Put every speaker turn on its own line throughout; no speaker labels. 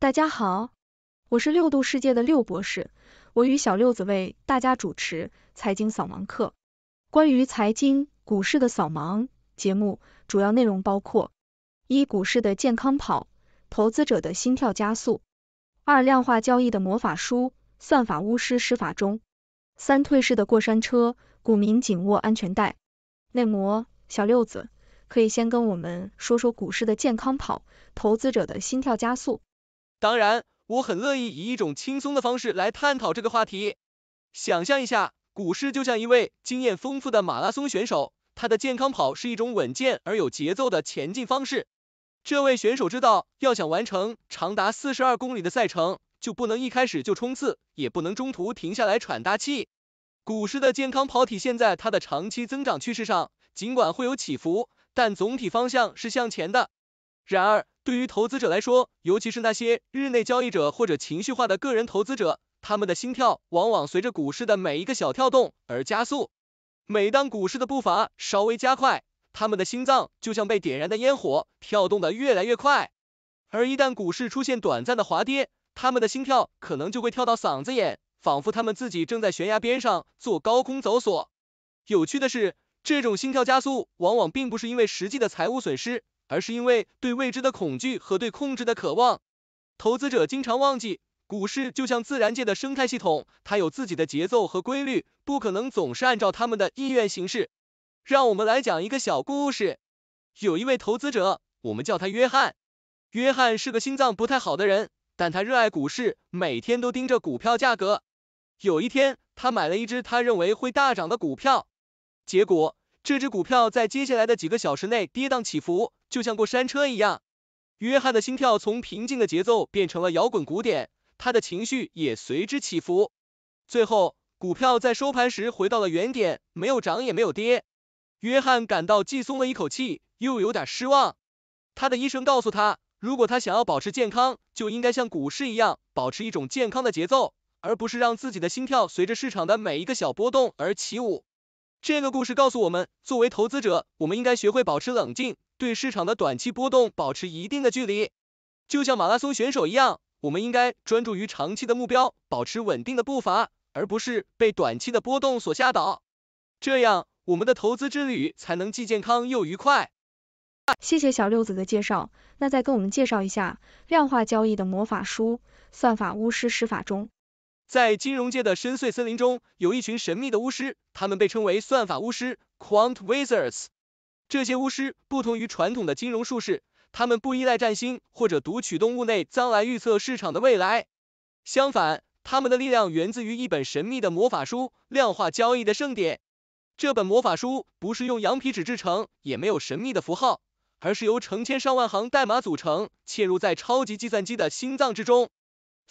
大家好，我是六度世界的六博士，我与小六子为大家主持财经扫盲课。关于财经股市的扫盲节目，主要内容包括：一、股市的健康跑，投资者的心跳加速；二、量化交易的魔法书，算法巫师施法中；三、退市的过山车，股民紧握安全带。内模小六子，可以先跟我们说说股市的健康跑，投资者的心跳加速。
当然，我很乐意以一种轻松的方式来探讨这个话题。想象一下，股市就像一位经验丰富的马拉松选手，他的健康跑是一种稳健而有节奏的前进方式。这位选手知道，要想完成长达四十二公里的赛程，就不能一开始就冲刺，也不能中途停下来喘大气。股市的健康跑体现在它的长期增长趋势上，尽管会有起伏，但总体方向是向前的。然而，对于投资者来说，尤其是那些日内交易者或者情绪化的个人投资者，他们的心跳往往随着股市的每一个小跳动而加速。每当股市的步伐稍微加快，他们的心脏就像被点燃的烟火，跳动的越来越快。而一旦股市出现短暂的滑跌，他们的心跳可能就会跳到嗓子眼，仿佛他们自己正在悬崖边上做高空走索。有趣的是，这种心跳加速往往并不是因为实际的财务损失。而是因为对未知的恐惧和对控制的渴望。投资者经常忘记，股市就像自然界的生态系统，它有自己的节奏和规律，不可能总是按照他们的意愿行事。让我们来讲一个小故事。有一位投资者，我们叫他约翰。约翰是个心脏不太好的人，但他热爱股市，每天都盯着股票价格。有一天，他买了一只他认为会大涨的股票，结果……这只股票在接下来的几个小时内跌宕起伏，就像过山车一样。约翰的心跳从平静的节奏变成了摇滚鼓点，他的情绪也随之起伏。最后，股票在收盘时回到了原点，没有涨也没有跌。约翰感到既松了一口气，又有点失望。他的医生告诉他，如果他想要保持健康，就应该像股市一样，保持一种健康的节奏，而不是让自己的心跳随着市场的每一个小波动而起舞。这个故事告诉我们，作为投资者，我们应该学会保持冷静，对市场的短期波动保持一定的距离。就像马拉松选手一样，我们应该专注于长期的目标，保持稳定的步伐，而不是被短期的波动所吓倒。这样，我们的投资之旅才能既健康又愉快。
谢谢小六子的介绍，那再跟我们介绍一下量化交易的魔法书《算法巫师施法》中。
在金融界的深邃森林中，有一群神秘的巫师，他们被称为算法巫师 （Quant Wizards）。这些巫师不同于传统的金融术士，他们不依赖占星或者读取动物内脏来预测市场的未来。相反，他们的力量源自于一本神秘的魔法书——量化交易的圣典。这本魔法书不是用羊皮纸制成，也没有神秘的符号，而是由成千上万行代码组成，嵌入在超级计算机的心脏之中。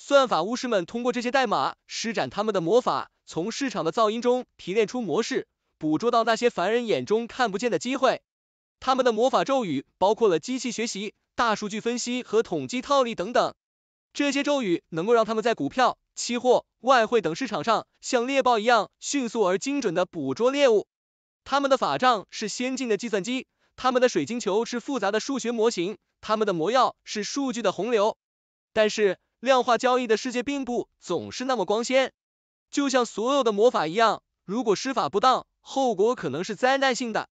算法巫师们通过这些代码施展他们的魔法，从市场的噪音中提炼出模式，捕捉到那些凡人眼中看不见的机会。他们的魔法咒语包括了机器学习、大数据分析和统计套利等等。这些咒语能够让他们在股票、期货、外汇等市场上像猎豹一样迅速而精准的捕捉猎物。他们的法杖是先进的计算机，他们的水晶球是复杂的数学模型，他们的魔药是数据的洪流。但是。量化交易的世界并不总是那么光鲜，就像所有的魔法一样，如果施法不当，后果可能是灾难性的。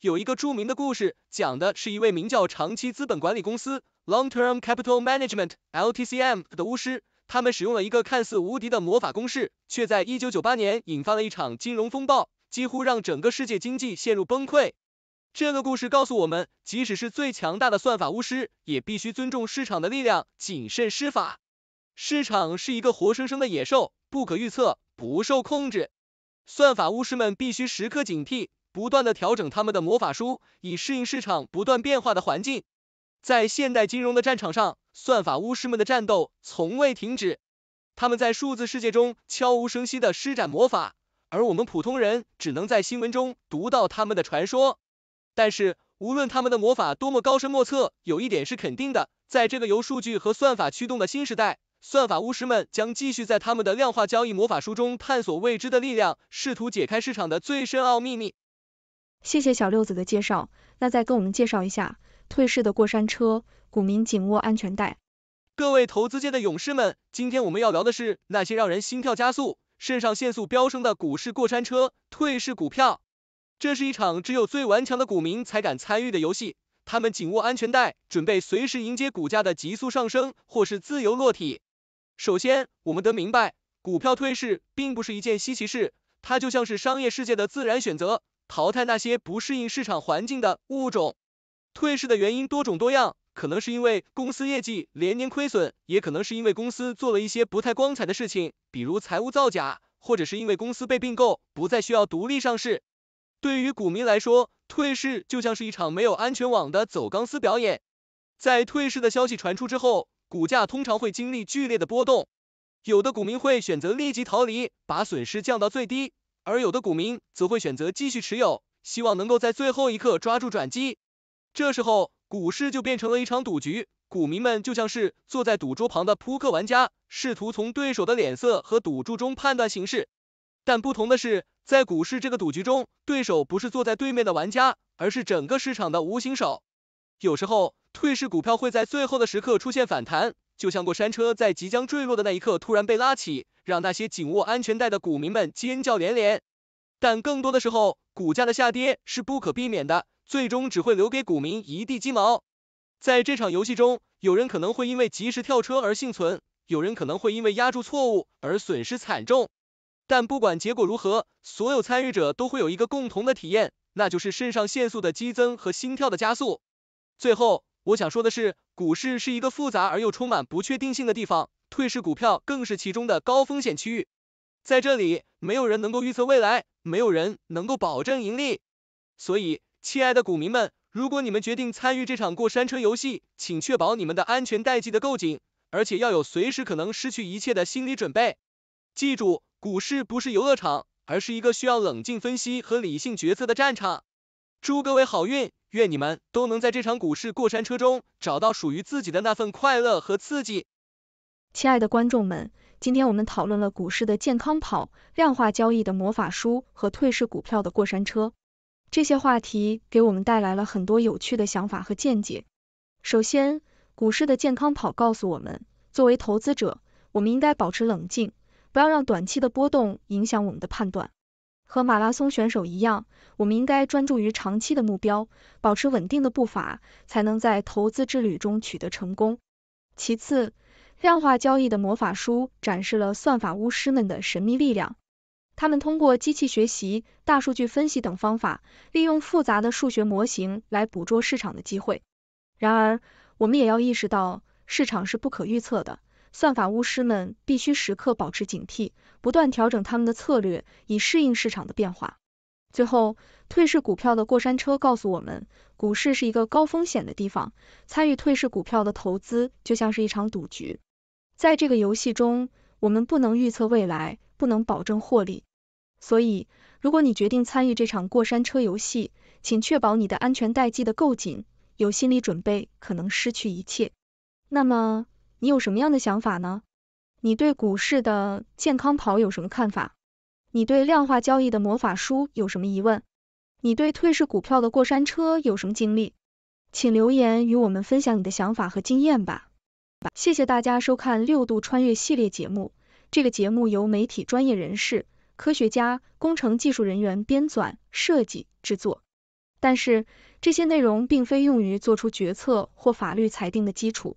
有一个著名的故事，讲的是一位名叫长期资本管理公司 （Long Term Capital Management，LTCM） 的巫师，他们使用了一个看似无敌的魔法公式，却在1998年引发了一场金融风暴，几乎让整个世界经济陷入崩溃。这个故事告诉我们，即使是最强大的算法巫师，也必须尊重市场的力量，谨慎施法。市场是一个活生生的野兽，不可预测，不受控制。算法巫师们必须时刻警惕，不断的调整他们的魔法书，以适应市场不断变化的环境。在现代金融的战场上，算法巫师们的战斗从未停止。他们在数字世界中悄无声息的施展魔法，而我们普通人只能在新闻中读到他们的传说。但是，无论他们的魔法多么高深莫测，有一点是肯定的，在这个由数据和算法驱动的新时代。算法巫师们将继续在他们的量化交易魔法书中探索未知的力量，试图解开市场的最深奥秘密。
谢谢小六子的介绍，那再跟我们介绍一下退市的过山车，股民紧握安全带。
各位投资界的勇士们，今天我们要聊的是那些让人心跳加速、肾上腺素飙升的股市过山车、退市股票。这是一场只有最顽强的股民才敢参与的游戏，他们紧握安全带，准备随时迎接股价的急速上升或是自由落体。首先，我们得明白，股票退市并不是一件稀奇事，它就像是商业世界的自然选择，淘汰那些不适应市场环境的物种。退市的原因多种多样，可能是因为公司业绩连年亏损，也可能是因为公司做了一些不太光彩的事情，比如财务造假，或者是因为公司被并购，不再需要独立上市。对于股民来说，退市就像是一场没有安全网的走钢丝表演。在退市的消息传出之后，股价通常会经历剧烈的波动，有的股民会选择立即逃离，把损失降到最低，而有的股民则会选择继续持有，希望能够在最后一刻抓住转机。这时候，股市就变成了一场赌局，股民们就像是坐在赌桌旁的扑克玩家，试图从对手的脸色和赌注中判断形势。但不同的是，在股市这个赌局中，对手不是坐在对面的玩家，而是整个市场的无形手。有时候退市股票会在最后的时刻出现反弹，就像过山车在即将坠落的那一刻突然被拉起，让那些紧握安全带的股民们尖叫连连。但更多的时候，股价的下跌是不可避免的，最终只会留给股民一地鸡毛。在这场游戏中，有人可能会因为及时跳车而幸存，有人可能会因为压住错误而损失惨重。但不管结果如何，所有参与者都会有一个共同的体验，那就是肾上腺素的激增和心跳的加速。最后。我想说的是，股市是一个复杂而又充满不确定性的地方，退市股票更是其中的高风险区域。在这里，没有人能够预测未来，没有人能够保证盈利。所以，亲爱的股民们，如果你们决定参与这场过山车游戏，请确保你们的安全带系的够紧，而且要有随时可能失去一切的心理准备。记住，股市不是游乐场，而是一个需要冷静分析和理性决策的战场。祝各位好运，愿你们都能在这场股市过山车中找到属于自己的那份快乐和刺激。
亲爱的观众们，今天我们讨论了股市的健康跑、量化交易的魔法书和退市股票的过山车。这些话题给我们带来了很多有趣的想法和见解。首先，股市的健康跑告诉我们，作为投资者，我们应该保持冷静，不要让短期的波动影响我们的判断。和马拉松选手一样，我们应该专注于长期的目标，保持稳定的步伐，才能在投资之旅中取得成功。其次，量化交易的魔法书展示了算法巫师们的神秘力量，他们通过机器学习、大数据分析等方法，利用复杂的数学模型来捕捉市场的机会。然而，我们也要意识到，市场是不可预测的。算法巫师们必须时刻保持警惕，不断调整他们的策略，以适应市场的变化。最后，退市股票的过山车告诉我们，股市是一个高风险的地方。参与退市股票的投资就像是一场赌局，在这个游戏中，我们不能预测未来，不能保证获利。所以，如果你决定参与这场过山车游戏，请确保你的安全带系得够紧，有心理准备可能失去一切。那么，你有什么样的想法呢？你对股市的健康跑有什么看法？你对量化交易的魔法书有什么疑问？你对退市股票的过山车有什么经历？请留言与我们分享你的想法和经验吧！谢谢大家收看六度穿越系列节目。这个节目由媒体专业人士、科学家、工程技术人员编纂、设计、制作，但是这些内容并非用于做出决策或法律裁定的基础。